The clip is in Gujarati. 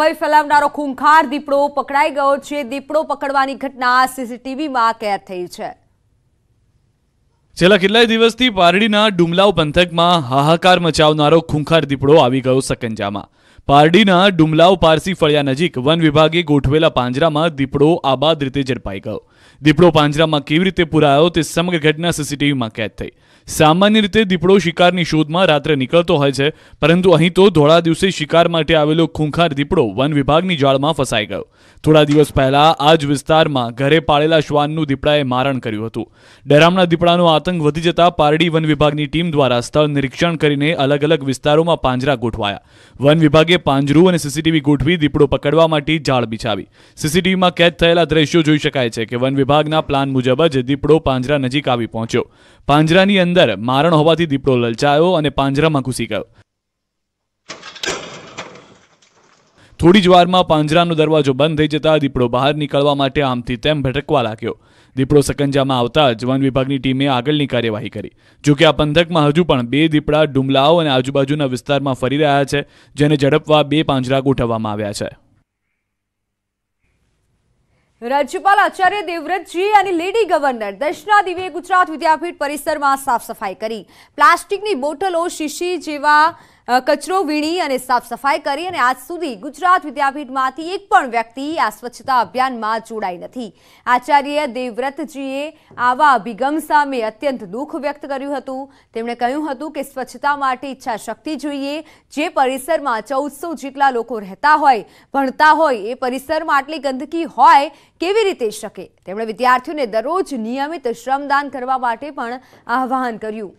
ભય ફેલાવનારો ખૂંખાર દીપડો પકડાઈ ગયો છે દીપડો પકડવાની ઘટના સીસીટીવીમાં કેદ થઈ છે છેલ્લા કેટલાય દિવસથી પારડીના ડુમલાવ પંથકમાં હાહાકાર મચાવનારો ખૂંખાર દીપડો આવી ગયો સકંજામાં પારડીના ડુમલાવ પારસી ફળિયા નજીક વન વિભાગે ગોઠવેલા પાંજરામાં દીપડો આબાદ રીતે ઝડપાઈ ગયો દીપડો પાંજરામાં કેવી રીતે પુરાયો તે સમગ્ર ઘટના સીસીટીવીમાં કેદ થઈ સામાન્ય રીતે દીપડો શિકારની શોધમાં રાત્રે નીકળતો હોય છે પરંતુ અહીં તો ધોળા દિવસે શિકાર માટે આવેલો ખૂંખાર દીપડો વન વિભાગની જાળમાં ફસાઈ ગયો થોડા દિવસ પહેલા આ જ વિસ્તારમાં ઘરે પાળેલા શ્વાનનું દીપડાએ મારણ કર્યું હતું ડરામણા દીપડાનો આતંક વધી જતા પારડી વન વિભાગની ટીમ દ્વારા સ્થળ નિરીક્ષણ કરીને અલગ અલગ વિસ્તારોમાં પાંજરા ગોઠવાયા વન વિભાગે પાંજરું અને સીસીટીવી ગોઠવી દીપડો પકડવા માટે જાળ બિછાવી સીસીટીવીમાં કેદ થયેલા દ્રશ્યો જોઈ શકાય છે કે વન વિભાગ વિભાગના પ્લાન મુજબ જ દીપડો પાંજરા નજીક આવી પહોંચ્યો પાંજરાની અંદર મારણ હોવાથી દીપડો લલચાયો અને પાંજરામાં ઘૂસી ગયો થોડી જ વારમાં પાંજરાનો દરવાજો બંધ થઈ જતા દીપડો બહાર નીકળવા માટે આમથી તેમ ભટકવા લાગ્યો દીપડો સકંજામાં આવતા જ વન વિભાગની ટીમે આગળની કાર્યવાહી કરી જોકે આ પંથકમાં હજુ પણ બે દીપડા ડુમલાઓ અને આજુબાજુના વિસ્તારમાં ફરી રહ્યા છે જેને ઝડપવા બે પાંજરા ગોઠવવામાં આવ્યા છે રાજ્યપાલ આચાર્ય દેવવ્રતજી અને લેડી ગવર્નર દર્શના દિવે ગુજરાત વિદ્યાપીઠ પરિસરમાં સાફ સફાઈ કરી પ્લાસ્ટિકની બોટલો શીશી જેવા કચરો વીણી અને સાફ સફાઈ કરી અને આજ સુધી ગુજરાત વિદ્યાપીઠમાંથી એક પણ વ્યક્તિ આ સ્વચ્છતા અભિયાનમાં જોડાઈ નથી આચાર્ય દેવવ્રતજીએ આવા અભિગમ સામે અત્યંત દુઃખ વ્યક્ત કર્યું હતું તેમણે કહ્યું હતું કે સ્વચ્છતા માટે ઈચ્છા શક્તિ જોઈએ જે પરિસરમાં ચૌદસો જેટલા લોકો રહેતા હોય ભણતા હોય એ પરિસરમાં આટલી ગંદકી હોય કેવી રીતે શકે તેમણે વિદ્યાર્થીઓને દરરોજ નિયમિત શ્રમદાન કરવા માટે પણ આહવાન કર્યું